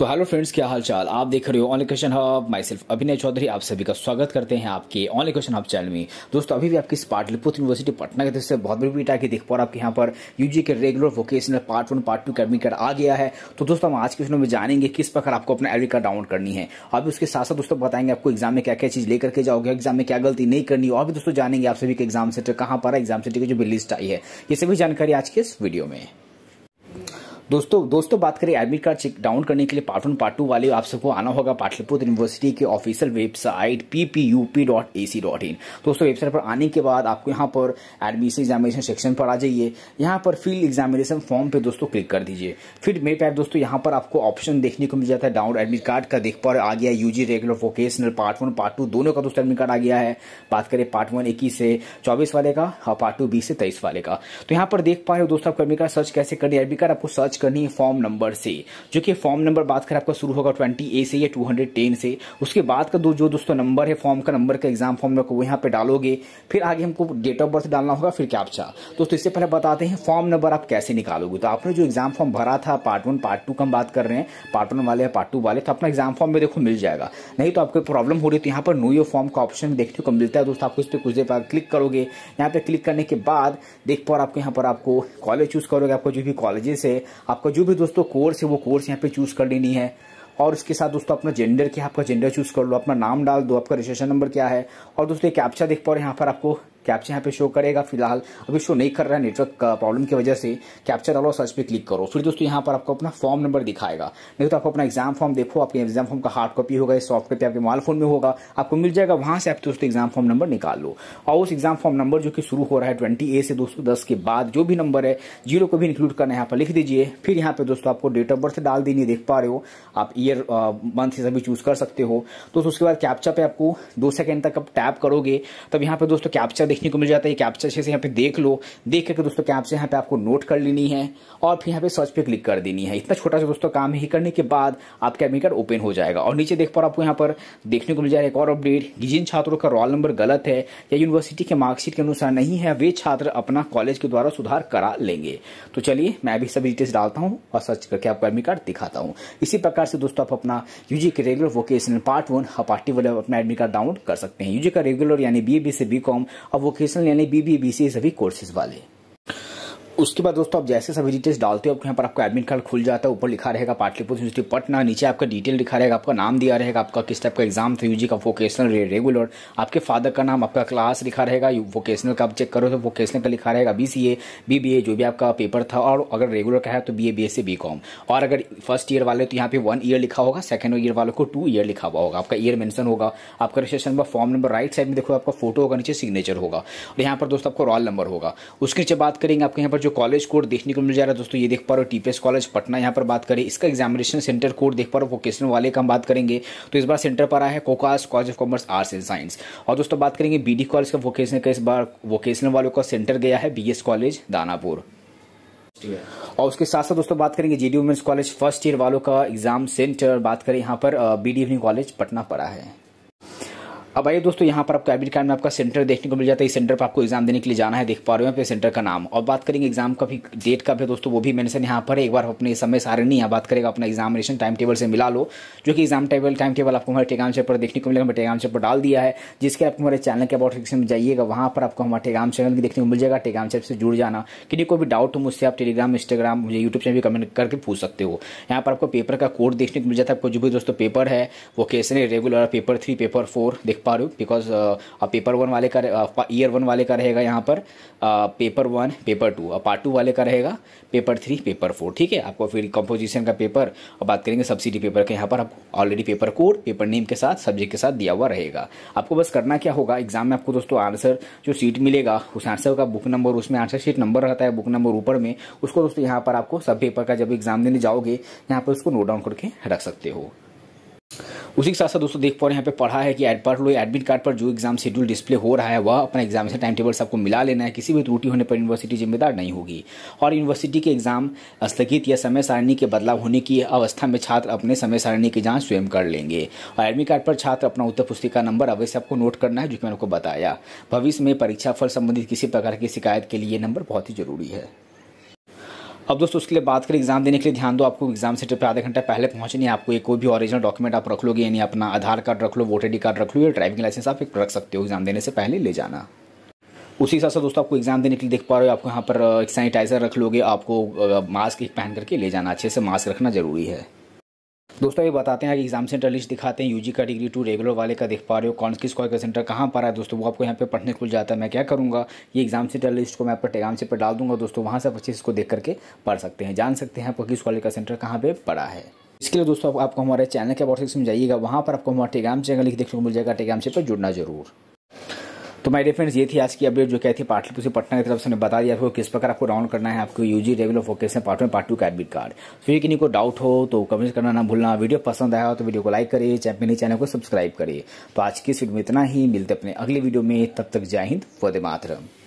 तो hello friends क्या हाल चाल आप देख रहे हो only question hub myself Abhinay Chaudhary आप सभी का स्वागत करते हैं आपके ऑनली क्वेश्चन हब चैनल में दोस्तों अभी भी आपकी पाटलिपुत्र यूनिवर्सिटी पटना के तरफ से बहुत बड़ी बेटा की देख पा आपके यहाँ पर यूजी के regular vocational part one part two कर्मी कर आ गया है तो दोस्तों हम आज के में जानेंगे किस प्रकार आपको अपना कार्ड डाउनलोड करनी है अभी उसके साथ साथ दोस्तों बताएंगे आपको एग्जाम में क्या क्या चीज लेकर के जाओगे एग्जाम में क्या गलती नहीं करनी और भी दोस्तों जानेंगे आप सभी के एग्जाम सेंटर कहाँ पर एग्जाम सेंटर की जो भी लिस्ट आई है ये सभी जानकारी आज के इस वीडियो में दोस्तों दोस्तों बात करें एडमिट कार्ड चेक डाउन करने के लिए पार्ट वन पार्ट टू वाले आप सबको आना होगा पाटलिपुत्र यूनिवर्सिटी के official website P P U P dot A C dot in दोस्तों वेबसाइट पर आने के बाद आपको यहाँ पर एडमिशन एग्जामिनेशन सेक्शन पर आ जाइए यहाँ पर फील्ड एग्जामिनेशन फॉर्म पर दोस्तों क्लिक कर दीजिए फिर मेरे पैप दोस्तों यहाँ पर आपको ऑप्शन देखने को मिल जाता है डाउन एडमिट कार्ड का देख पर आ गया UG regular vocational part one part two दोनों का दोस्तों एडमिट कार्ड आ गया है बात करें पार्ट वन इक्कीस से चौबीस वाले का और पार्ट टू बीस से तेईस वाले का तो यहाँ पर देख पा रहे हो दोस्तों आपको एडमिट कार्ड सर्च कैसे करिए एडमिट कार्ड आपको सर्च करनी है फॉर्म नंबर से जो कि फॉर्म नंबर बात करें आपका शुरू होगा ट्वेंटी ए से या टू हंड्रेड टेन से उसके बाद का दो जो दोस्तों नंबर है फॉर्म का नंबर का एग्जाम फॉर्म नंबर वो यहाँ पे डालोगे फिर आगे हमको डेट ऑफ बर्थ डालना होगा फिर कैप्चा दोस्तों इससे पहले बताते हैं फॉर्म नंबर आप कैसे निकालोगे तो आपने जो एग्जाम फॉर्म भरा था पार्ट वन पार्ट टू का हम बात कर रहे हैं पार्ट वन वाले पार्ट टू वाले तो अपना एग्जाम फॉर्म में देखो मिल जाएगा नहीं तो आपको प्रॉब्लम हो रही तो यहाँ पर नो यो फॉर्म का ऑप्शन देखने को मिलता है दोस्तों आपको इस पर कुछ देर बाद क्लिक करोगे यहाँ पे क्लिक करने के बाद देख पाओ आपको यहाँ पर आपको कॉलेज चूज करोगे आपको जो भी कॉलेजेस है आपका जो भी दोस्तों कोर्स है वो कोर्स यहाँ पे चूज कर लेनी है और उसके साथ दोस्तों अपना जेंडर क्या आपका जेंडर चूज कर लो अपना नाम डाल दो आपका रजिस्ट्रेशन नंबर क्या है और दोस्तों एक कैप्चा देख पाओ यहाँ पर आपको कैप्चर यहाँ पे शो करेगा फिलहाल अभी शो नहीं कर रहा है नेटवर्क प्रॉब्लम uh, की वजह से कैप्चर डालो सर्च पे क्लिक करो फिर दोस्तों यहाँ पर आपको अपना फॉर्म नंबर दिखाएगा नहीं तो आपको अपना एग्जाम फॉर्म देखो आपके एग्जाम फॉर्म का हार्ड कॉपी होगा सॉफ्ट कॉपी आपके मोबाइल फोन में होगा आपको मिल जाएगा वहां से आप दोस्तों एग्जाम फॉर्म नंबर निकाल लो और उस एग्जाम फॉर्म नंबर जो कि शुरू हो रहा है ट्वेंटी ए से दोस्तों दस के बाद जो भी नंबर है जीरो को भी इंक्लूड करना यहाँ पर लिख दीजिए फिर यहाँ पे दोस्तों आपको डेट ऑफ बर्थ डाल देनी देख पा रहे हो आप ईयर मंथ uh, से सभी चूज कर सकते हो तो दोस्तों उसके बाद कैप्चर पे आपको दो सेकेंड तक आप टैप करोगे तब यहाँ पे दोस्तों कैप्चर देखने को मिल जाता है कि आप अच्छे से यहाँ पे देख लो देख करके दोस्तों कैप से यहाँ पे आपको नोट कर लेनी है और फिर यहाँ पे सर्च पे क्लिक कर देनी है इतना छोटा सा दोस्तों काम ही करने के बाद आपका एडमिट कार्ड ओपन हो जाएगा और नीचे देख पा आपको यहाँ पर देखने को मिल जाएगा एक और अपडेट जिन छात्रों का रोल नंबर गलत है या यूनिवर्सिटी के मार्कशीट के अनुसार नहीं है वे छात्र अपना कॉलेज के द्वारा सुधार करा लेंगे तो चलिए मैं अभी सभी डिटेल्स डालता हूँ और सर्च करके आपको एडमिट कार्ड दिखाता हूँ इसी प्रकार से दोस्तों आप अपना यूजी के रेगुलर वोकेशनल पार्ट वन पार्टी वाले अपना एडमिट कार्ड डाउनलोड कर सकते हैं यूजी का रेगुलर यानी बी से बी वोकेशनल यानी बीबीबीसी सभी कोर्सेज वाले उसके बाद दोस्तों आप जैसे सभी डिटेल्स डालते हो आपके यहाँ पर आपका एडमिट कार्ड खुल जाता है ऊपर लिखा रहेगा पाटलिपुत्र यूनिवर्सिटी पटना नीचे आपका डिटेल लिखा रहेगा आपका नाम दिया रहेगा आपका किस टाइप का एग्जाम था यूजी का वोकेशनल रेगुलर आपके फादर का नाम आपका क्लास लिखा रहेगा वोकेशनल का आप चेक करो तो वोकेशनल का लिखा रहेगा बी सी जो भी आपका पेपर था और अगर रेगुलर का है तो बी ए बी एस और अगर फर्स्ट ईयर वाले तो यहाँ पे वन ईयर लिखा होगा सेकंड ईयर वालों को टू ईयर लिखा हुआ होगा आपका ईयर मेंशन होगा आपका registration number form number right side में देखो आपका फोटो होगा नीचे सिग्नेचर होगा और यहाँ पर दोस्तों आपको रॉल नंबर होगा उसके नीचे बात करेंगे आपके यहाँ पर जो जो कॉलेज कोड देखने को मिल जा रहा है दोस्तों ये देख पा रहे हो टीपीएस कॉलेज पटना यहाँ पर बात करें इसका एग्जामिनेशन सेंटर कोड देख पा रहे हो वोकेशनल वाले का हम बात करेंगे तो इस बार सेंटर पर आया है कोकास college of commerce arts and science और दोस्तों बात करेंगे बी कॉलेज का वोकेशन का इस बार वोकेशनल वालों का सेंटर गया है बी कॉलेज दानापुर और उसके साथ साथ दोस्तों बात करेंगे JD women's college first year वालों का एग्जाम सेंटर बात करें यहाँ पर बी डी कॉलेज पटना पड़ा है अब आइए दोस्तों यहाँ पर आपको एडमिट कार्ड में आपका सेंटर देखने को मिल जाता है इस सेंटर पर आपको एग्जाम देने के लिए जाना है देख पा रहे हो पे सेंटर का नाम और बात करेंगे एग्जाम का भी डेट का भी दोस्तों वो भी मेंशन यहाँ पर एक बार अपने समय सारणी यहाँ बात करेगा अपना एग्जामिनेशन टाइम टेबल से मिला लो जो कि एग्जाम टेबल टाइम टेबल आपको हमारे टेगाम चैप पर देखने को मिलेगा हमारे टेगाम चैप पर डाल दिया है जिसके आप हमारे चैनल के अबाउट सेक्शन में जाइएगा वहाँ पर आपको हमारे टेगाम चैनल भी देखने को मिल जाएगा टेगाम चैप से जुड़ जाना किन्हीं कोई भी डाउट हो मुझसे आप टेलीग्राम इंस्टाग्राम मुझे यूट्यूब से भी कमेंट करके पूछ सकते हो यहाँ पर आपको पेपर का कोड देखने को मिल जाता है आपको जो भी दोस्तों पेपर है वो कैसे regular paper three paper four देख देख पा रहे हो बिकॉज पेपर वन वाले का ईयर uh, वन वाले का रहेगा यहाँ पर पेपर वन पेपर टू और पार्ट टू वाले का रहेगा पेपर थ्री पेपर फोर ठीक है आपको फिर कंपोजिशन का पेपर और बात करेंगे सब्सिडी पेपर का यहाँ पर आपको already paper code paper name के साथ सब्जेक्ट के साथ दिया हुआ रहेगा आपको बस करना क्या होगा एग्जाम में आपको दोस्तों आंसर जो सीट मिलेगा उस आंसर का बुक नंबर उसमें आंसर शीट नंबर रहता है बुक नंबर ऊपर में उसको दोस्तों यहाँ पर आपको सब पेपर का जब एग्जाम देने जाओगे यहाँ पर उसको नोट डाउन करके रख सकते हो उसी के साथ साथ दोस्तों देख पा रहे हैं यहाँ पे पढ़ा है कि पढ़ लो एडमिट कार्ड पर जो एग्जाम शेड्यूल डिस्प्ले हो रहा है वह अपना एग्जामिनेशन टाइम टेबल सबको मिला लेना है किसी भी त्रुटि होने पर यूनिवर्सिटी जिम्मेदार नहीं होगी और यूनिवर्सिटी के एग्जाम स्थगित या समय सारणी के बदलाव होने की अवस्था में छात्र अपने समय सारणी की जाँच स्वयं कर लेंगे और एडमिट कार्ड पर छात्र अपना उत्तर पुस्तिका नंबर अवश्य आपको नोट करना है जो कि मैंने आपको बताया भविष्य में परीक्षा फल संबंधित किसी प्रकार की शिकायत के लिए नंबर बहुत ही जरूरी है अब दोस्तों उसके लिए बात करें एग्जाम देने के लिए ध्यान दो आपको एग्जाम सेंटर पर आधा घंटा पहले पहुंचनी है आपको एक कोई भी ओरिजिनल डॉक्यूमेंट आप रख लोगे यानी अपना आधार कार्ड रख लो वोटर आई कार्ड रख लो या ड्राइविंग लाइसेंस आप एक रख सकते हो एग्जाम देने से पहले ले जाना उसी हिसाब से दोस्तों आपको एग्जाम देने के लिए देख पा रहे हो आपको यहाँ पर एक सैनिटाइजर रख लोगे आपको मास्क एक पहन करके ले जाना अच्छे से मास्क रखना जरूरी है दोस्तों ये बताते हैं कि एग्जाम सेंटर लिस्ट दिखाते हैं यूजी का डिग्री टू रेगुलर वाले का देख पा रहे हो कौन किस कॉल का सेंटर कहाँ पर है दोस्तों वो आपको यहाँ पे पढ़ने खुल जाता है मैं क्या करूँगा ये एग्जाम सेंटर लिस्ट को मैं आपको टेगाम से पर डाल दूँगा दोस्तों वहाँ से आप अच्छे इसको देख करके पढ़ सकते हैं जान सकते हैं आपको किस कॉलेज का सेंटर कहाँ पर पड़ा है इसके लिए दोस्तों आपको हमारे चैनल के अबाउट में जाइएगा वहाँ पर आपको हमारा टेगाम चैनल लिख देखने को मिल जाएगा टेगाम से पर जुड़ना जरूर तो माय डियर फ्रेंड्स ये थी आज की अपडेट जो कहती थी पार्टी से पटना की तरफ से बता दिया आपको किस प्रकार आपको राउंड करना है आपको UG regular of vocation part में पार्ट टू का एडमिट कार्ड तो ये किन्हीं को डाउट हो तो कमेंट करना ना भूलना वीडियो पसंद आया हो तो वीडियो को लाइक करिए चैनल चैनल को सब्सक्राइब करिए तो आज की इस वीडियो में इतना ही मिलते अपने अगले वीडियो में तब तक जय हिंद वे मातरम